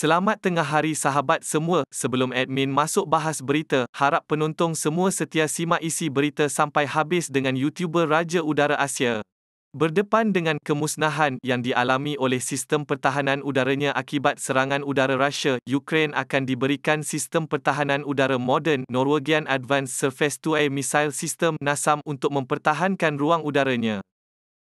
Selamat tengah hari sahabat semua. Sebelum admin masuk bahas berita, harap penonton semua setia simak isi berita sampai habis dengan YouTuber Raja Udara Asia. Berdepan dengan kemusnahan yang dialami oleh sistem pertahanan udaranya akibat serangan udara Rusia, Ukraine akan diberikan sistem pertahanan udara modern Norwegian Advanced Surface-to-Air Missile System NASAM untuk mempertahankan ruang udaranya.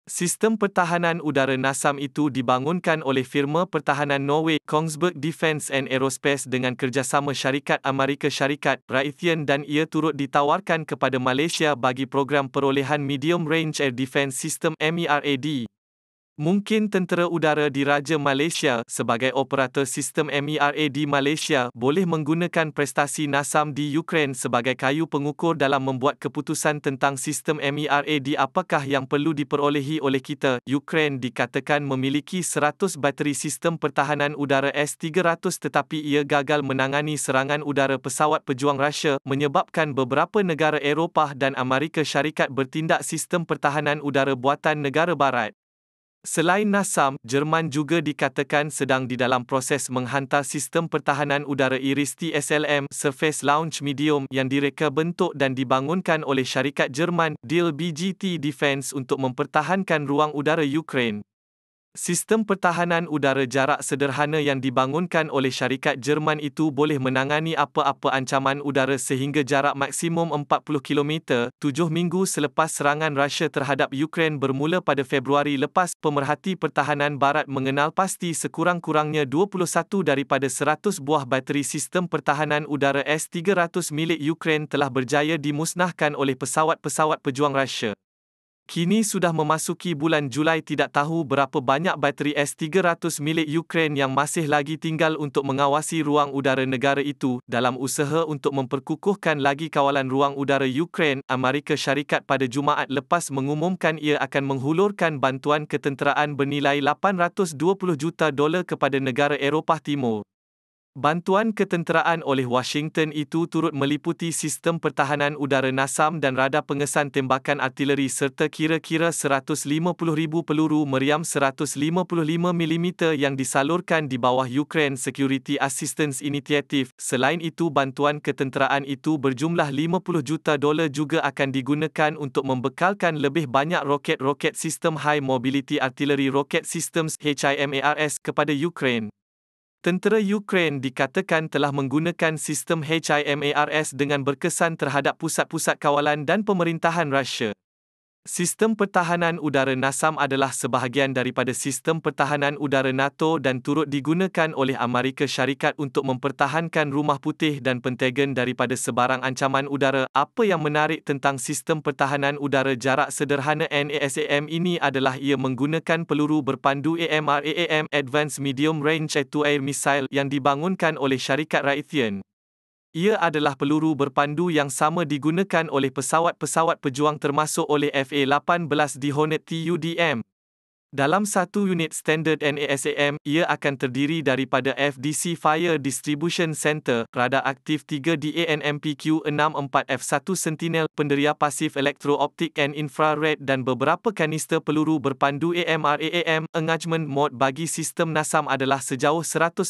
Sistem pertahanan udara NASAM itu dibangunkan oleh firma pertahanan Norway Kongsberg Defence and Aerospace dengan kerjasama syarikat Amerika Syarikat Raytheon dan ia turut ditawarkan kepada Malaysia bagi program perolehan Medium Range Air Defence System MERAD. Mungkin tentera udara diraja Malaysia sebagai operator sistem MERA di Malaysia boleh menggunakan prestasi NASAM di Ukraine sebagai kayu pengukur dalam membuat keputusan tentang sistem MERA di apakah yang perlu diperolehi oleh kita. Ukraine dikatakan memiliki 100 bateri sistem pertahanan udara S-300 tetapi ia gagal menangani serangan udara pesawat pejuang Rusia menyebabkan beberapa negara Eropah dan Amerika Syarikat bertindak sistem pertahanan udara buatan negara barat. Selain NASAM, Jerman juga dikatakan sedang di dalam proses menghantar sistem pertahanan udara Iris TSLM Surface Launch Medium yang direka bentuk dan dibangunkan oleh syarikat Jerman Deal BGT Defense untuk mempertahankan ruang udara Ukraine. Sistem pertahanan udara jarak sederhana yang dibangunkan oleh syarikat Jerman itu boleh menangani apa-apa ancaman udara sehingga jarak maksimum 40 km, Tujuh minggu selepas serangan Rusia terhadap Ukraine bermula pada Februari lepas, pemerhati pertahanan barat mengenal pasti sekurang-kurangnya 21 daripada 100 buah bateri sistem pertahanan udara S-300 milik Ukraine telah berjaya dimusnahkan oleh pesawat-pesawat pejuang Rusia. Kini sudah memasuki bulan Julai tidak tahu berapa banyak bateri S-300 milik Ukraine yang masih lagi tinggal untuk mengawasi ruang udara negara itu dalam usaha untuk memperkukuhkan lagi kawalan ruang udara Ukraine, Amerika Syarikat pada Jumaat lepas mengumumkan ia akan menghulurkan bantuan ketenteraan bernilai 820 juta dolar kepada negara Eropah Timur. Bantuan ketenteraan oleh Washington itu turut meliputi sistem pertahanan udara NASAM dan radar pengesan tembakan artileri serta kira-kira 150,000 peluru meriam 155mm yang disalurkan di bawah Ukraine Security Assistance Initiative. Selain itu, bantuan ketenteraan itu berjumlah 50 juta dolar juga akan digunakan untuk membekalkan lebih banyak roket-roket sistem High Mobility Artillery Rocket Systems HIMARS kepada Ukraine. Tentera Ukraine dikatakan telah menggunakan sistem HIMARS dengan berkesan terhadap pusat-pusat kawalan dan pemerintahan Rusia. Sistem pertahanan udara NASAM adalah sebahagian daripada sistem pertahanan udara NATO dan turut digunakan oleh Amerika Syarikat untuk mempertahankan Rumah Putih dan Pentagon daripada sebarang ancaman udara. Apa yang menarik tentang sistem pertahanan udara jarak sederhana NASAM ini adalah ia menggunakan peluru berpandu AMRAAM Advanced Medium Range Air-to-Air Missile yang dibangunkan oleh syarikat Raytheon. Ia adalah peluru berpandu yang sama digunakan oleh pesawat-pesawat pejuang termasuk oleh FA-18 di Hornet TUDM. Dalam satu unit standard NASAM, ia akan terdiri daripada FDC Fire Distribution Center, radar aktif 3 DANMPQ64F1 Sentinel, penderia pasif elektrooptik dan and infrared dan beberapa kanister peluru berpandu AMRAAM, engagement mode bagi sistem NASAM adalah sejauh 180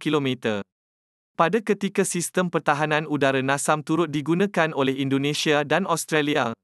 km. Pada ketika sistem pertahanan udara NASAM turut digunakan oleh Indonesia dan Australia,